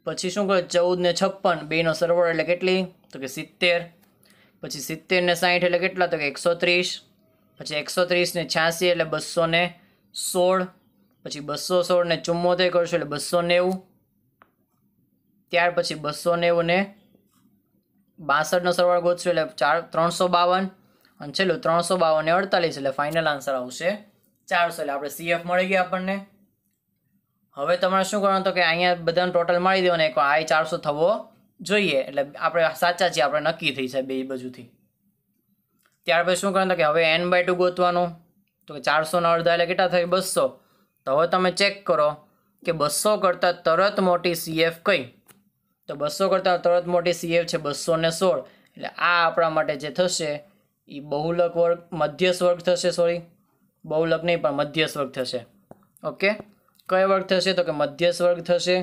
પછી શું કર્યું ચૌદ ને છપ્પન બેનો સરવાળો એટલે કેટલી તો કે સિત્તેર પછી સિત્તેર ને સાઠ એટલે કેટલા તો કે એકસો ત્રીસ પછી એકસો ત્રીસને છ્યાસી એટલે બસો ને સોળ પછી બસો સોળ ને ચુમ્મોતેર કરશો એટલે બસો નેવું ત્યાર પછી બસો નેવું ને બાસઠનો સરવાળો ગોતશું એટલે ચાર ત્રણસો બાવન અને છેલ્લું ત્રણસો બાવન ને અડતાલીસ એટલે ફાઇનલ આન્સર આવશે ચારસો એટલે આપણે સીએફ મળી ગયા આપણને હવે તમારે શું કરવાનું તો કે અહીંયા બધાને ટોટલ મળી દેવાનું એક આઈ ચારસો થવો જોઈએ એટલે આપણે સાચા છીએ આપણે નક્કી થઈ છે બે બાજુથી ત્યારબાદ શું કરવાનું કે હવે એન બાય ટુ ગોતવાનું તો ચારસોના અડધા એટલે કેટલા થાય બસો તો હવે તમે ચેક કરો કે બસો કરતાં તરત મોટી સીએફ કઈ તો બસો કરતાં તરત મોટી સીએફ છે બસો ને સોળ એટલે આ આપણા માટે જે થશે એ બહુલક વર્ગ મધ્ય સ્વર્ગ થશે સોરી બહુલક નહીં પણ મધ્યસ વર્ગ થશે ઓકે કયો વર્ગ થશે તો કે મધ્ય સ્વર્ગ થશે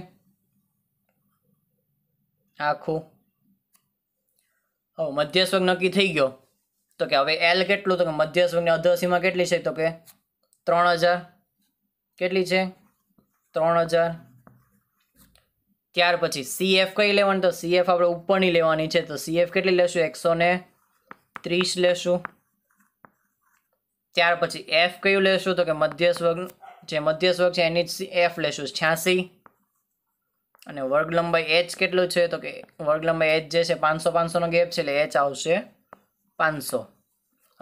આખું હવે મધ્ય સ્વર્ગ નક્કી થઈ ગયો તો કે હવે એલ કેટલું તો કે મધ્ય સ્વિંગની અધ્યસીમાં કેટલી છે તો કે ત્રણ હજાર કેટલી છે ત્રણ હજાર ત્યાર પછી સીએફ કઈ લેવાની તો સીએફ આપણે ઉપરની લેવાની છે તો સીએફ કેટલી લેશું એકસો ને ત્રીસ લેશું ત્યાર પછી એફ કયું લેશું તો કે મધ્ય સ્વર્ગ જે મધ્ય સ્વર્ગ છે એની એફ લેશું છ્યાસી અને વર્ગ લંબાઈ એચ કેટલું છે તો કે વર્ગ લંબાઈ એચ જે છે પાંચસો પાંચસોનો ગેપ છે એટલે એચ આવશે પાંચસો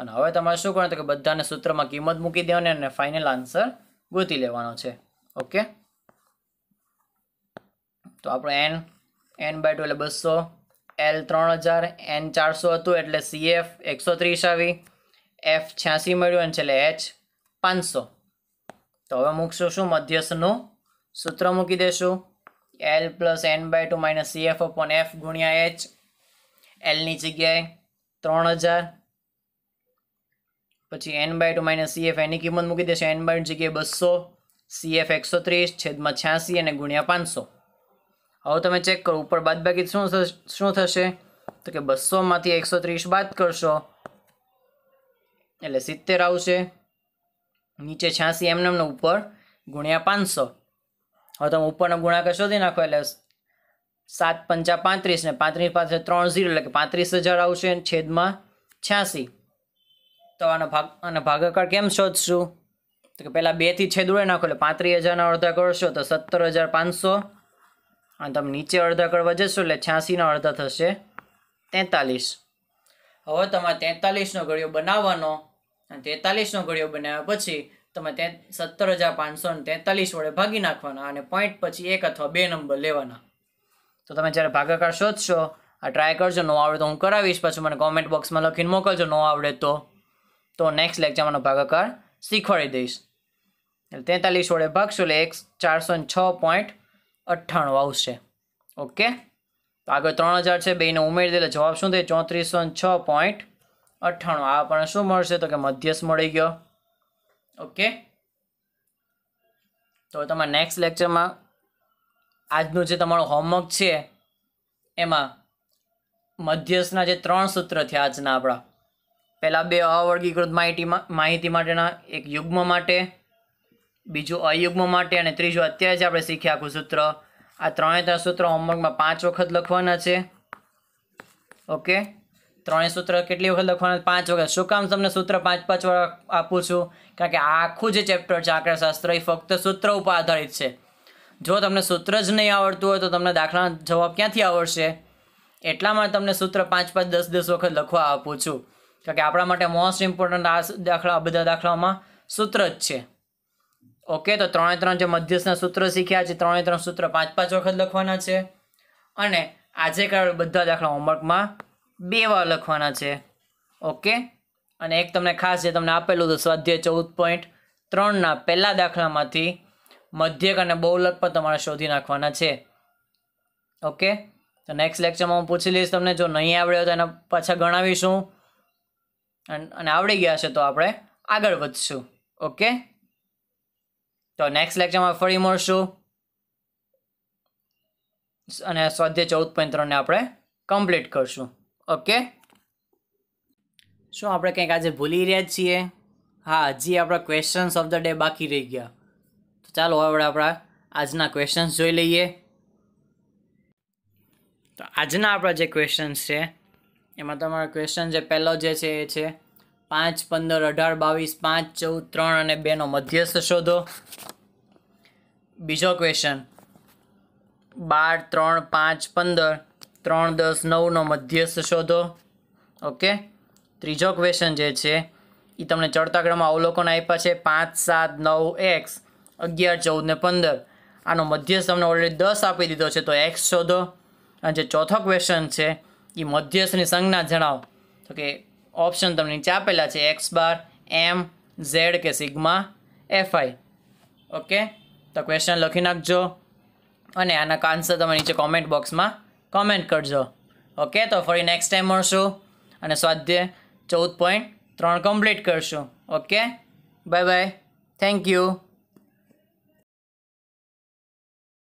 અને હવે તમારે શું કરવાનું કે બધાને સૂત્રમાં કિંમત મૂકી દેવાની અને ફાઇનલ આન્સર ગોતી લેવાનો છે ઓકે તો આપણે એન એન બાય ટુ એટલે બસો એલ ત્રણ હજાર એન ચારસો હતું એટલે સી એફ એકસો ત્રીસ આવી એફ છ્યાસી મળ્યું અને છેલ્લે એચ પાંચસો તો હવે મૂકશું શું મધ્યસ્થનું સૂત્ર મૂકી દેશું L plus N by two minus CF upon F ગુણ્યા એચ એલની જગ્યાએ ત્રણ હજાર પછી N by two minus CF એની કિંમત મૂકી દેશે એન બાય જગ્યાએ બસો સીએફ એકસો ત્રીસ છેદમાં છ્યાસી અને ગુણ્યા પાંચસો હવે તમે ચેક કરો ઉપર બાદબાકી શું શું થશે તો કે બસોમાંથી એકસો ત્રીસ બાદ કરશો એટલે સિત્તેર આવશે નીચે છ્યાસી એમને ઉપર ગુણ્યા પાંચસો હવે તમે ઉપરનો ગુણાકાર શોધી નાખો એટલે સાત પંચા પાંત્રીસ ને પાંત્રીસ પાસે ત્રણ ઝીરો એટલે કે પાંત્રીસ હજાર આવશે છેદમાં છ્યાસી તો આનો ભાગ અને ભાગાકાર કેમ શોધશું તો કે પહેલાં બેથી છેદ ઉડાવી નાખો એટલે પાંત્રીસ હજારના અડધા કરશો તો સત્તર હજાર પાંચસો અને તમે નીચે અડધા કરવા જશો એટલે છ્યાસીના અડધા થશે તેતાલીસ હવે તમારે તેતાલીસનો ઘડિયો બનાવવાનો અને તેતાલીસનો ઘડિયો બનાવ્યા પછી તમે તે સત્તર હજાર પાંચસો ને તેતાલીસ વડે ભાગી નાખવાના અને પોઈન્ટ પછી એક અથવા બે નંબર લેવાના તો તમે જ્યારે ભાગાકાર શોધશો આ ટ્રાય કરજો ન આવડે તો હું કરાવીશ પછી મને કોમેન્ટ બોક્સમાં લખીને મોકલજો ન આવડે તો તો નેક્સ્ટ લેક્ચરમાં ભાગાકાર શીખવાડી દઈશ એટલે તેતાલીસ વડે ભાગશો એટલે એક ચારસો છ પોઈન્ટ અઠ્ઠાણું આવશે ઓકે તો આગળ ત્રણ હજાર છે બેને ઉમેરી દે જવાબ શું થાય ચોત્રીસો છ પોઈન્ટ અઠ્ઠાણું આ આપણને શું મળશે તો કે મધ્યસ્થ મળી ગયો ઓકે તો તમારા નેક્સ્ટ લેક્ચરમાં આજનું જે તમારો હોમવર્ક છે એમાં મધ્યસ્થના જે ત્રણ સૂત્ર થયા આજના આપણા પહેલાં બે અવર્ગીકૃત માહિતીમાં માહિતી માટેના એક યુગ્મ માટે બીજું અયુગ્મ માટે અને ત્રીજું અત્યારે જે આપણે શીખ્યા આખું સૂત્ર આ ત્રણે ત્રણ સૂત્ર હોમવર્કમાં પાંચ વખત લખવાના છે ઓકે ત્રણે સૂત્ર કેટલી વખત લખવાના પાંચ વખત શું કામ તમને સૂત્ર પાંચ પાંચ વાર આપું છું કારણ કે આખું જે ચેપ્ટર છે આંકડાશાસ્ત્ર એ ફક્ત સૂત્ર ઉપર આધારિત છે જો તમને સૂત્ર જ નહીં આવડતું હોય તો તમને દાખલાનો જવાબ ક્યાંથી આવડશે એટલામાં તમને સૂત્ર પાંચ પાંચ દસ દસ વખત લખવા આપું છું કારણ કે આપણા માટે મોસ્ટ ઇમ્પોર્ટન્ટ આ દાખલા બધા દાખલાઓમાં સૂત્ર જ છે ઓકે તો ત્રણે ત્રણ જે મધ્યસ્થના સૂત્ર શીખ્યા છે ત્રણે ત્રણ સૂત્ર પાંચ પાંચ વખત લખવાના છે અને આજે કાળ બધા દાખલા હોમવર્કમાં બે વાર લખવાના છે ઓકે અને એક તમને ખાસ જે તમને આપેલું તો સ્વાધ્યાય ચૌદ પોઈન્ટ ત્રણના પહેલાં દાખલામાંથી મધ્યક અને બહુલક પણ તમારે શોધી નાખવાના છે ઓકે તો નેક્સ્ટ લેક્ચરમાં હું પૂછી લઈશ તમને જો નહીં આવડ્યો તો એના પાછા ગણાવીશું અને આવડી ગયા છે તો આપણે આગળ વધશું ઓકે તો નેક્સ્ટ લેક્ચરમાં ફરી મળશું અને સ્વાધ્યાય ચૌદ પોઈન્ટ ત્રણને આપણે કમ્પ્લીટ કરશું ઓકે શું આપણે કંઈક આજે ભૂલી રહ્યા છીએ હા હજી આપણા ક્વેશ્ચન્સ ઓફ ધ ડે બાકી રહી ગયા ચાલો હવે આપણા આજના ક્વેશ્ચન્સ જોઈ લઈએ તો આજના આપણા જે ક્વેશ્ચન્સ છે એમાં તમારો ક્વેશ્ચન જે પહેલો જે છે એ છે પાંચ પંદર અઢાર બાવીસ પાંચ ચૌદ ત્રણ અને બેનો મધ્યસ્થ શોધો બીજો ક્વેશ્ચન બાર ત્રણ પાંચ પંદર ત્રણ દસ નવનો મધ્યસ્થ શોધો ઓકે ત્રીજો ક્વેશ્ચન જે છે એ તમને ચડતા ક્રમમાં અવલોકન આપ્યા છે પાંચ સાત નવ એક્સ અગિયાર ચૌદ ને પંદર આનો મધ્યસ્થ તમને ઓલરેડી દસ આપી દીધો છે તો એક્સ શોધો અને જે ચોથો ક્વેશ્ચન છે એ મધ્યસ્થની સંજ્ઞા જણાવો તો કે ઓપ્શન તમને નીચે આપેલા છે એક્સ બાર એમ ઝેડ કે સિગ્મા એફઆઈ ઓકે તો ક્વેશ્ચન લખી નાખજો અને આના આન્સર તમે નીચે કોમેન્ટ બોક્સમાં કોમેન્ટ કરજો ઓકે તો ફરી નેક્સ્ટ ટાઈમ મળશું અને સ્વાધ્યાય ચૌદ પોઈન્ટ ત્રણ કમ્પ્લીટ કરશું okay bye bye thank you